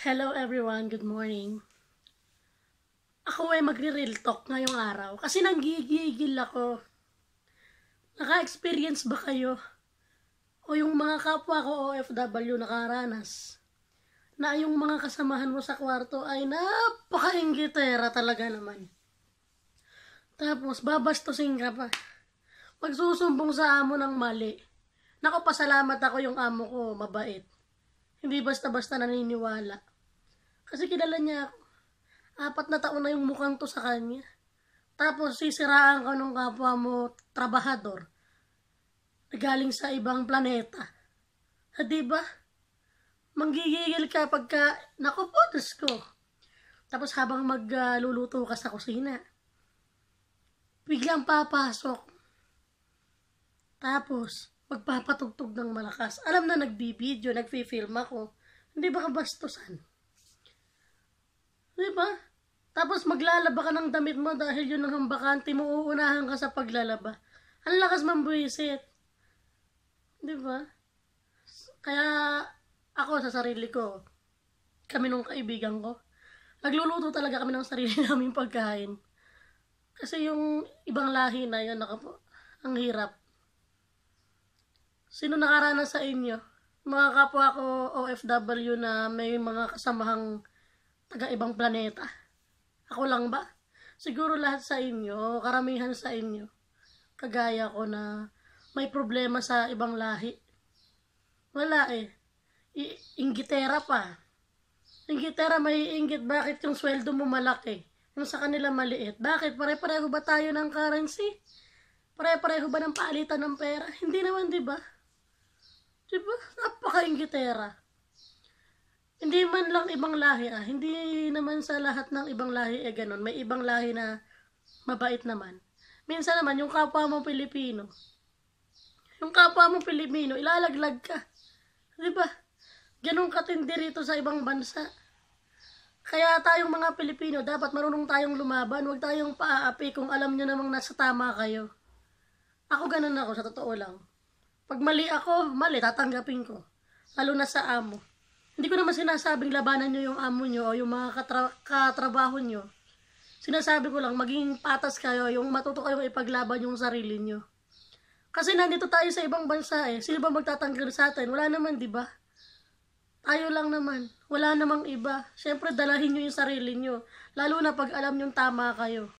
Hello everyone, good morning. Ako ay magre-real talk ngayong araw kasi nanggigigil ako. Naka-experience ba kayo? O yung mga kapwa ko OFW nakaranas na yung mga kasamahan mo sa kwarto ay napaka talaga naman. Tapos babastusin ka pa magsusumbong sa amo ng mali. Nako, pasalamat ako yung amo ko, mabait. Hindi basta-basta naniniwala. Kasi kilala niya ako. Apat na taon na yung mukhang to sa kanya. Tapos sisiraan ka ng kapwa mo, trabahador. Galing sa ibang planeta. Ha, ah, diba? Manggigigil ka pagka, naku po, Diyos ko. Tapos habang magluluto uh, ka sa kusina, biglang papasok tapos, magpapatugtog ng malakas. Alam na nagbibideo, nagfi-film ako. Hindi ba kabastusan? Di ba? Tapos maglalaba ka ng damit mo dahil yun ang hambakante mo, uunahan ka sa paglalaba. Ang lakas mambuisit. Di ba? Kaya ako sa sarili ko, kami nung kaibigan ko, nagluluto talaga kami ng sarili namin pagkain. Kasi yung ibang lahi na yun, nakapo, ang hirap. Sino nakaranas sa inyo? Mga kapwa ko OFW na may mga kasamahang taga-ibang planeta. Ako lang ba? Siguro lahat sa inyo, karamihan sa inyo, kagaya ko na may problema sa ibang lahi. Wala eh. I ingitera pa. Ingitera, may inggit. Bakit yung sweldo mo malaki? Yung sa kanila maliit. Bakit? Pare-pareho ba tayo ng currency? Pare-pareho ba ng palitan ng pera? Hindi naman, di ba? Diba? Napaka-ingitera. Hindi man lang ibang lahi ah. Hindi naman sa lahat ng ibang lahi eh ganun. May ibang lahi na mabait naman. Minsan naman, yung kapwa mo Pilipino, yung kapwa mo Pilipino, ilalaglag ka. Diba? Ganun katindi rito sa ibang bansa. Kaya tayong mga Pilipino, dapat marunong tayong lumaban. Huwag tayong paaapi kung alam nyo namang nasa tama kayo. Ako ganun ako, sa totoo lang. Pag mali ako, mali, tatanggapin ko. Lalo na sa amo. Hindi ko naman sinasabing labanan nyo yung amo nyo o yung mga katra- katrabaho nyo. Sinasabi ko lang, maging patas kayo, yung matuto kayong ipaglaban yung sarili nyo. Kasi nandito tayo sa ibang bansa eh. Sino ba magtatanggal sa atin? Wala naman, di ba? Tayo lang naman. Wala namang iba. Siyempre, dalahin nyo yung sarili nyo. Lalo na pag alam nyo tama kayo.